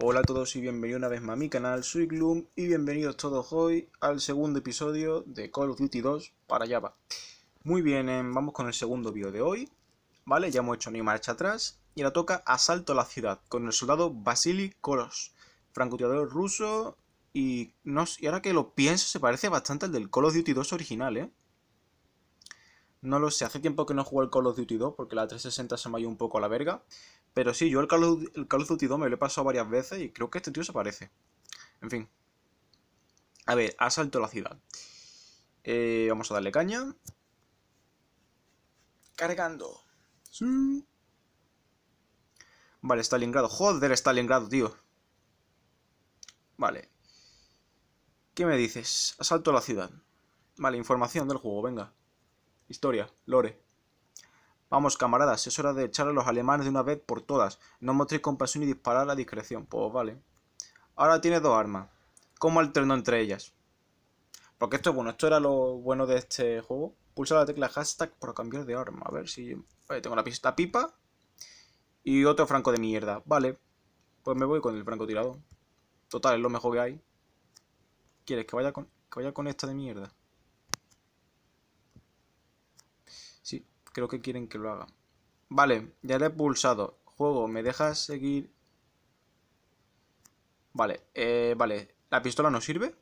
Hola a todos y bienvenidos una vez más a mi canal, soy Gloom y bienvenidos todos hoy al segundo episodio de Call of Duty 2 para Java. Muy bien, em, vamos con el segundo vídeo de hoy, ¿vale? Ya hemos hecho ni marcha atrás y ahora toca Asalto a la ciudad con el soldado Vasily Koros, francotirador ruso y, no, y ahora que lo pienso se parece bastante al del Call of Duty 2 original, ¿eh? No lo sé, hace tiempo que no juego el Call of Duty 2 porque la 360 se me ha ido un poco a la verga. Pero sí, yo el Carlos me lo he pasado varias veces y creo que este tío se parece. En fin. A ver, asalto a la ciudad. Eh, vamos a darle caña. Cargando. Sí. Vale, Stalingrado. Joder, Stalingrado, tío. Vale. ¿Qué me dices? Asalto a la ciudad. Vale, información del juego, venga. Historia, lore. Vamos, camaradas, es hora de echar a los alemanes de una vez por todas. No mostréis compasión y disparar a discreción. Pues vale. Ahora tiene dos armas. ¿Cómo alterno entre ellas? Porque esto es bueno. Esto era lo bueno de este juego. Pulsa la tecla hashtag para cambiar de arma. A ver si... tengo la, pista pipa. Y otro franco de mierda. Vale. Pues me voy con el franco tirado. Total, es lo mejor que hay. ¿Quieres que vaya con, que vaya con esta de mierda? creo que quieren que lo haga. Vale, ya le he pulsado. Juego, ¿me dejas seguir? Vale, eh, vale. ¿La pistola no sirve?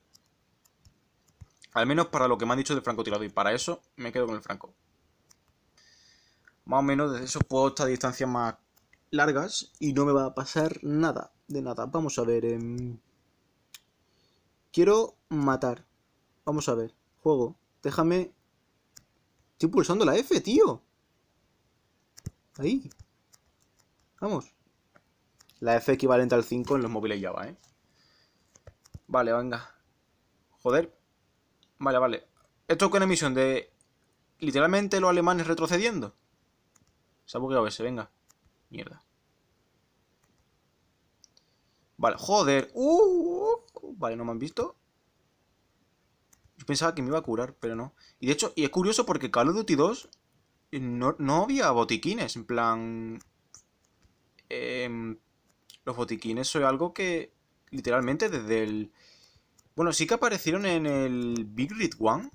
Al menos para lo que me han dicho del francotirador. Y para eso me quedo con el franco. Más o menos de eso puedo estar a distancias más largas. Y no me va a pasar nada. De nada. Vamos a ver. Em, quiero matar. Vamos a ver. Juego. Déjame. Estoy pulsando la F, tío. Ahí. Vamos. La F equivalente al 5 en los móviles Java, ¿eh? Vale, venga. Joder. Vale, vale. Esto es una emisión de... Literalmente los alemanes retrocediendo. Se ha bugueado ese, venga. Mierda. Vale, joder. Uh, vale, no me han visto. Yo pensaba que me iba a curar, pero no. Y de hecho, y es curioso porque Call of Duty 2 no, había botiquines, en plan... Em, los botiquines son algo que literalmente desde el... Bueno, sí que aparecieron en el Big Red One.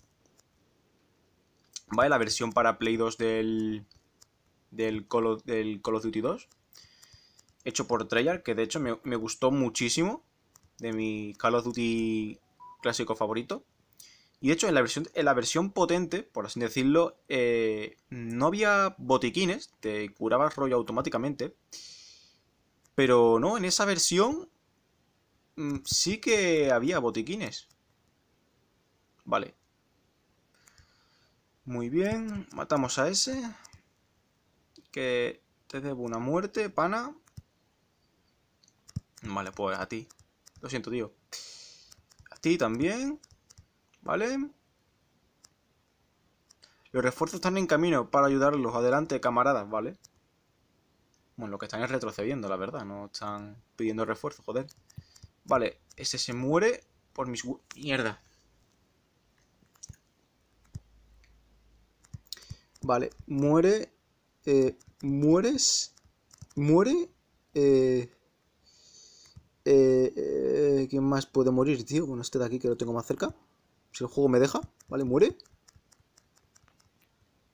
¿Vale? La versión para Play 2 del... Del Call of, del Duty 2. Hecho por Treyarch, que de hecho me, me gustó muchísimo. De mi Call of Duty clásico favorito. Y de hecho, en la versión, en la versión potente, por así decirlo, eh, no había botiquines, te curaba rollo automáticamente. Pero no, en esa versión mm, sí que había botiquines. Vale. Muy bien, matamos a ese. Que te debo una muerte, pana. Vale, pues a ti. Lo siento, tío. A ti también. ¿Vale? Los refuerzos están en camino para ayudarlos. Adelante, camaradas, ¿vale? Bueno, lo que están es retrocediendo, la verdad. No están pidiendo refuerzo, joder. Vale, ese se muere por mis... Mierda. Vale, muere... Eh, mueres... Muere... Eh, eh, eh, ¿Quién más puede morir, tío? Bueno, este de aquí que lo tengo más cerca. Si el juego me deja, ¿vale? Muere.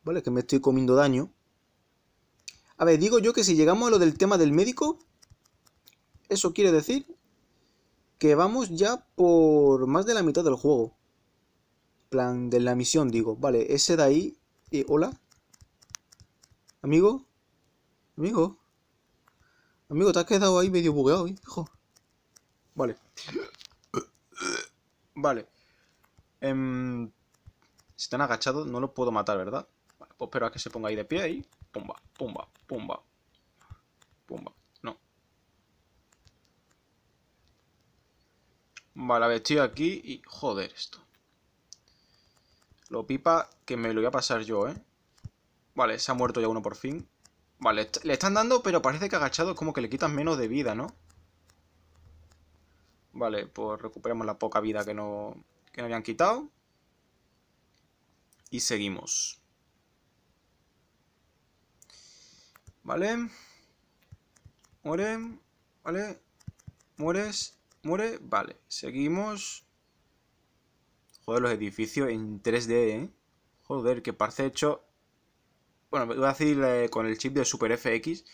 ¿Vale? Que me estoy comiendo daño. A ver, digo yo que si llegamos a lo del tema del médico, eso quiere decir que vamos ya por más de la mitad del juego. Plan de la misión, digo. Vale, ese de ahí... Eh, hola. Amigo. Amigo. Amigo, te has quedado ahí medio bugueado, hijo. Vale. Vale. Em, si están agachados, no lo puedo matar, ¿verdad? Vale, pues espero a que se ponga ahí de pie y... Pumba, pumba, pumba. Pumba, no. Vale, a ver, estoy aquí y... Joder, esto. Lo pipa que me lo voy a pasar yo, ¿eh? Vale, se ha muerto ya uno por fin. Vale, le están dando, pero parece que agachado es como que le quitan menos de vida, ¿no? Vale, pues recuperamos la poca vida que no que me habían quitado. Y seguimos. Vale. Muere. Vale. Mueres. Muere. Vale. Seguimos. Joder, los edificios en 3D, ¿eh? Joder, que parece hecho... Bueno, voy a decir eh, con el chip de Super FX.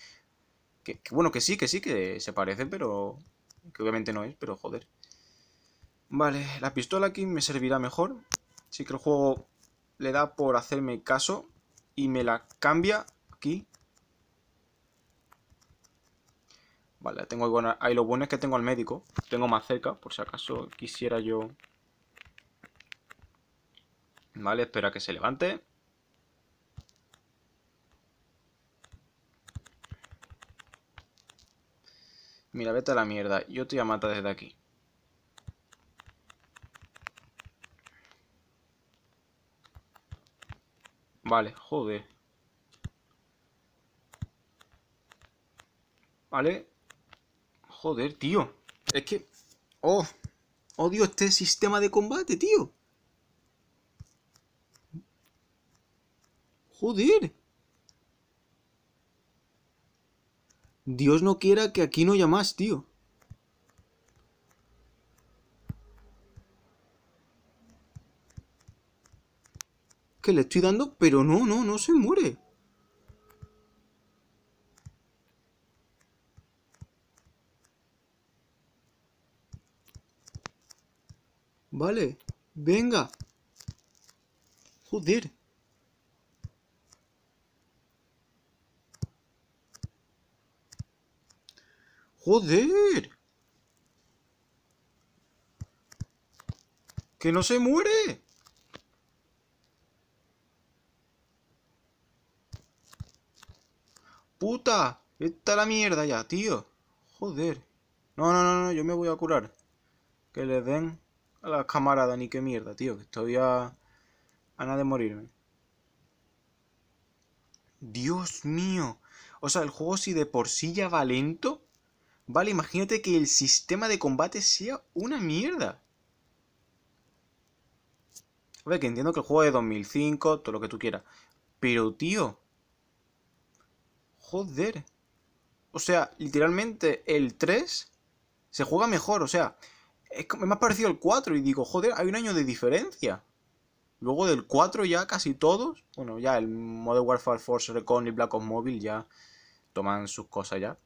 Que, bueno, que sí, que sí, que se parece, pero... Que obviamente no es, pero joder. Vale, la pistola aquí me servirá mejor. Así que el juego le da por hacerme caso y me la cambia aquí. Vale, tengo bueno, ahí lo bueno es que tengo al médico. Tengo más cerca, por si acaso quisiera yo... Vale, espera que se levante. Mira, vete a la mierda. Yo te voy a matar desde aquí. vale, joder. Vale. Joder, tío. Es que... Oh, odio este sistema de combate, tío. Joder. Dios no quiera que aquí no llamas, tío. que le estoy dando, pero no, no, no se muere. Vale, venga. Joder. Joder. Que no se muere. puta! ¡Está la mierda ya, tío! Joder. No, no, no, no, yo me voy a curar. Que le den a las camaradas ni qué mierda, tío. Que estoy a... a de morirme. Dios mío. O sea, el juego si de por sí ya va lento. Vale, imagínate que el sistema de combate sea una mierda. A ver, que entiendo que el juego es de 2005, todo lo que tú quieras. Pero, tío, Joder. O sea, literalmente el 3 se juega mejor. O sea, es me ha parecido el 4 y digo, joder, hay un año de diferencia. Luego del 4 ya casi todos, bueno, ya el Modern Warfare Force Recon y Black Ops Mobile ya toman sus cosas ya.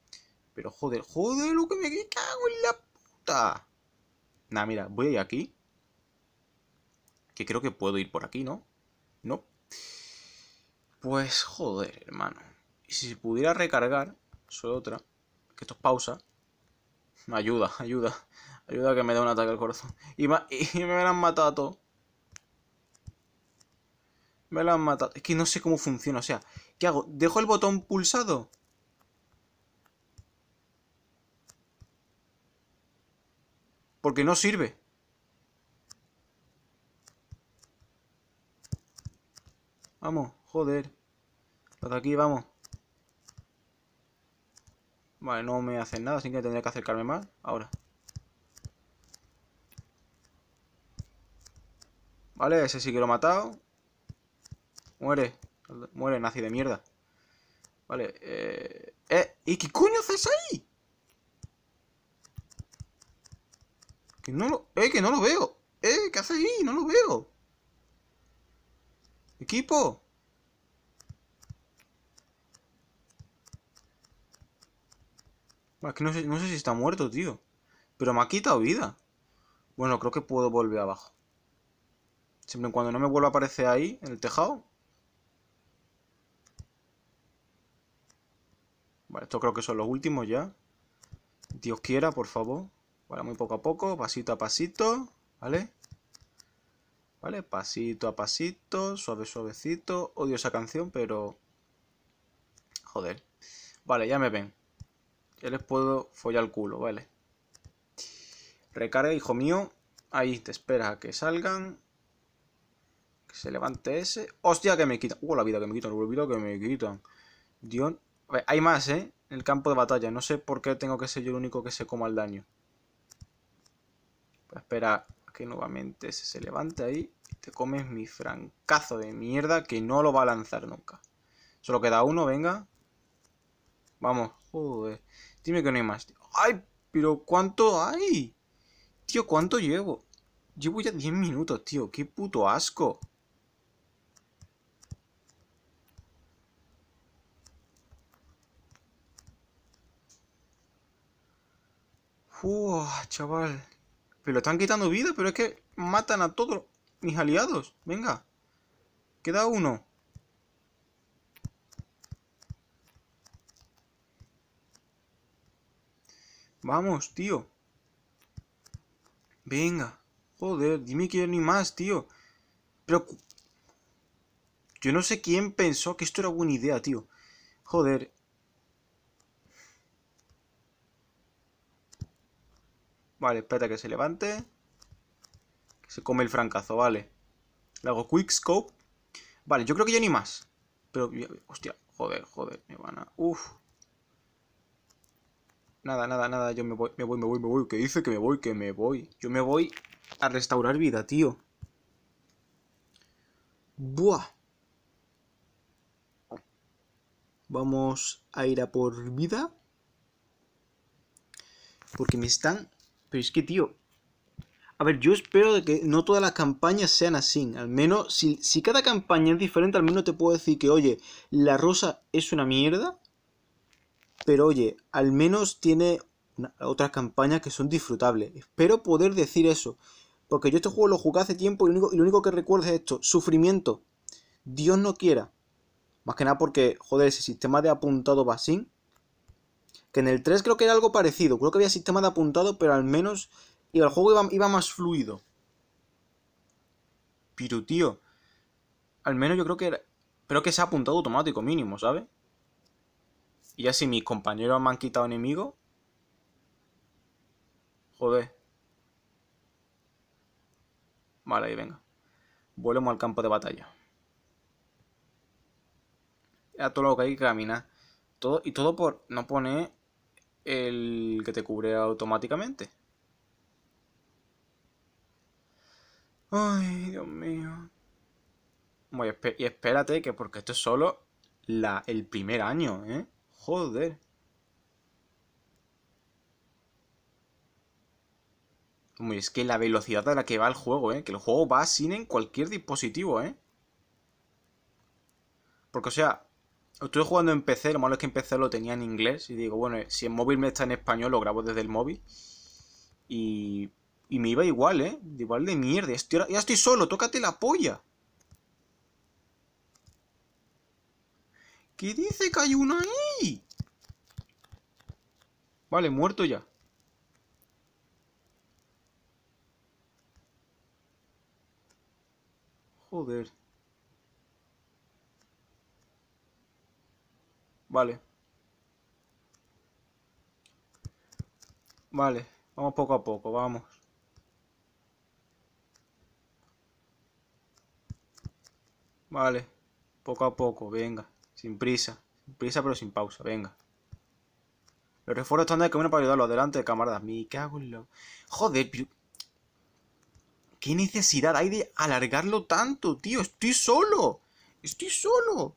Pero joder, joder, lo que me cago en la puta. Nah, mira, voy a aquí. Que creo que puedo ir por aquí, ¿no? No. Pues joder, hermano. Y si pudiera recargar, eso otra, que esto es pausa, ayuda, ayuda, ayuda que me dé un ataque al corazón. Y, me la han matado Me la han matado. Es que no sé cómo funciona, o sea, ¿qué hago? ¿Dejo el botón pulsado? Porque no sirve. Vamos, joder. Hasta aquí, vamos. Vale, no me hacen nada, así que tendría que acercarme más ahora. Vale, ese sí que lo he matado. Muere. Muere, nazi de mierda. Vale, eh, eh... ¿Y qué coño haces ahí? Que no lo... ¡Eh, que no lo veo! ¡Eh, qué hace ahí! ¡No lo veo! ¡Equipo! Es no sé, si está muerto, tío. Pero me ha quitado vida. Bueno, creo que puedo volver abajo. Siempre y cuando no me vuelva a aparecer ahí, en el tejado. Vale, esto creo que son los últimos ya. Dios quiera, por favor. Vale, muy poco a poco, pasito a pasito, ¿vale? Vale, pasito a pasito, suave, suavecito. Odio esa canción, pero... Joder. Vale, ya me ven. Ya les puedo follar el culo, vale. Recarga, hijo mío. Ahí te esperas a que salgan. Que se levante ese. ¡Hostia, que me quitan! ¡Uh, la vida que me quitan! ¡La vida que me quitan! Dios. A ver, hay más, ¿eh? En el campo de batalla. No sé por qué tengo que ser yo el único que se coma el daño. Voy pues a que nuevamente ese se levante ahí. te comes mi francazo de mierda que no lo va a lanzar nunca. Solo queda uno, venga. Vamos. Dime que no hay más, ¡Ay! ¿Pero cuánto hay? Tío, ¿cuánto llevo? Llevo ya 10 minutos, tío. ¡Qué puto asco! Uf, chaval. Pero están quitando vida, pero es que matan a todos mis aliados. Venga. Queda uno. Vamos, tío. Venga. Joder, dime que ni más, tío. Pero... Yo no sé quién pensó que esto era buena idea, tío. Joder. Vale, espérate que se levante. Que se come el francazo, vale. Le hago quick scope. Vale, yo creo que ya ni más. Pero, hostia, joder, joder, me van a... Uf. Nada, nada, nada, yo me voy, me voy, me voy, me voy. ¿Qué dice? Que me voy, que me voy. Yo me voy a restaurar vida, tío. Buah. Vamos a ir a por vida. Porque me están... Pero es que, tío... A ver, yo espero de que no todas las campañas sean así. Al menos, si, si cada campaña es diferente, al menos te puedo decir que, oye, la rosa es una mierda pero oye, al menos tiene otras campañas que son disfrutables. Espero poder decir eso. Porque yo este juego lo jugué hace tiempo y lo único, que recuerdo es esto. Sufrimiento. Dios no quiera. Más que nada porque, joder, ese sistema de apuntado Va sin Que en el 3 creo que era algo parecido. Creo que había sistema de apuntado, pero al menos y el juego iba, más fluido. Pero, tío. Al menos yo creo que era... Pero que se ha apuntado automático mínimo, ¿sabes? Y ya si mis compañeros me han quitado enemigo Joder. Vale, ahí venga. Volvemos al campo de batalla. Ya todo lo que hay que caminar. Todo, y todo por no poner el que te cubre automáticamente. Ay, Dios mío. y espérate que porque esto es solo la, el primer año, ¿eh? Joder. es que la velocidad a la que va el juego, ¿eh? Que el juego va sin en cualquier dispositivo, ¿eh? Porque, o sea, estuve jugando en PC, lo malo es que en PC lo tenía en inglés. Y digo, bueno, si en móvil me está en español, lo grabo desde el móvil. Y, y me iba igual, ¿eh? Igual de mierda. ya estoy solo, tócate la polla. ¿Qué dice que hay una ahí? Vale, muerto ya. Joder. Vale. Vale, vamos poco a poco, vamos. Vale, poco a poco, venga, sin prisa. Prisa pero sin pausa, venga. Los refuerzos están de camino para ayudarlo. Adelante, camaradas. Mi qué en lo... Joder, ¿Qué necesidad hay de alargarlo tanto, tío? ¡Estoy solo! ¡Estoy solo!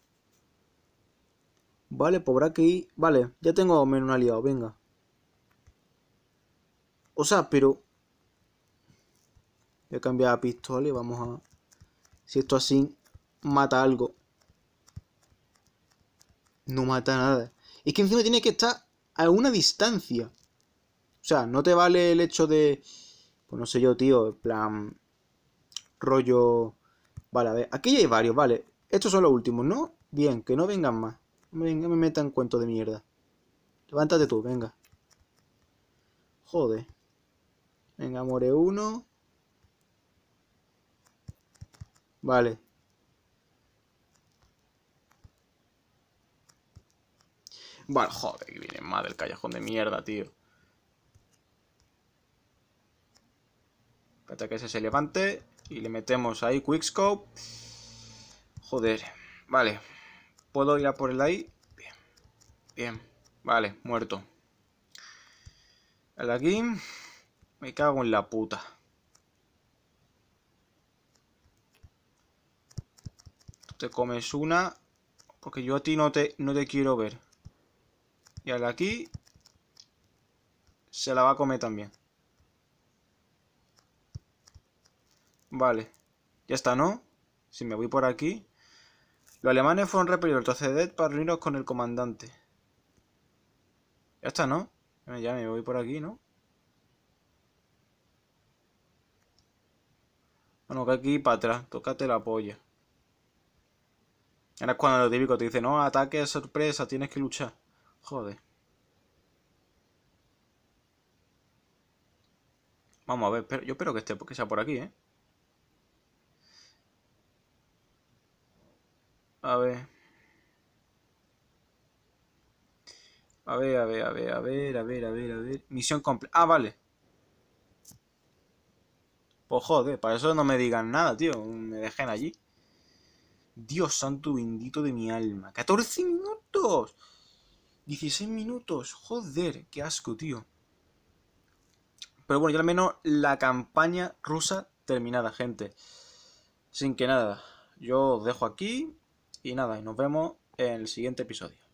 Vale, pues habrá que Vale, ya tengo menos un aliado, venga. O sea, pero... Voy a cambiar a pistola y vamos a... Si esto así mata algo no mata nada. Es que encima tiene que estar a una distancia. O sea, no te vale el hecho de. Pues no sé yo, tío, en plan. Rollo. Vale, a ver. Aquí hay varios, vale. Estos son los últimos, ¿no? Bien, que no vengan más. Venga, me metan cuento de mierda. Levántate tú, venga. Joder. Venga, muere uno. Vale, Vale, joder, que viene madre el callejón de mierda, tío. Espérate que ese se levante. Y le metemos ahí Quickscope. Joder. Vale. ¿Puedo ir a por el ahí? Bien. Bien. Vale, muerto. El aquí. Me cago en la puta. te comes una. Porque yo a ti no te, no te quiero ver. Y al aquí se la va a comer también. Vale. Ya está, ¿no? Si me voy por aquí. Los alemanes fueron repelidos. dead para reuniros con el comandante. Ya está, ¿no? Ya me voy por aquí, ¿no? Bueno, que aquí para atrás. Tócate la polla. Ahora es cuando lo típico te dice, no, ataque, sorpresa, tienes que luchar. Joder. Vamos a ver, pero yo espero que esté, porque sea por aquí, ¿eh? A ver. A ver, a ver, a ver, a ver, a ver, a ver, a ver. Misión completa. Ah, vale. Pues joder, para eso no me digan nada, tío. Me dejen allí. Dios santo bendito de mi alma. ¡14 minutos! 16 minutos, joder, qué asco, tío. Pero bueno, ya al menos la campaña rusa terminada, gente. Sin que nada, yo dejo aquí y nada, y nos vemos en el siguiente episodio.